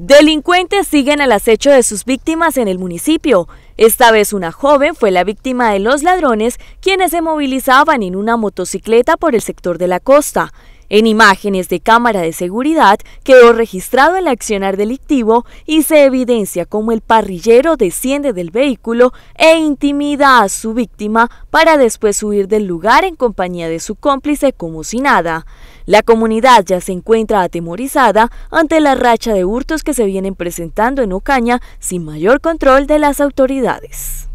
Delincuentes siguen al acecho de sus víctimas en el municipio. Esta vez una joven fue la víctima de los ladrones quienes se movilizaban en una motocicleta por el sector de la costa. En imágenes de cámara de seguridad quedó registrado el accionar delictivo y se evidencia cómo el parrillero desciende del vehículo e intimida a su víctima para después huir del lugar en compañía de su cómplice como si nada. La comunidad ya se encuentra atemorizada ante la racha de hurtos que se vienen presentando en Ocaña sin mayor control de las autoridades.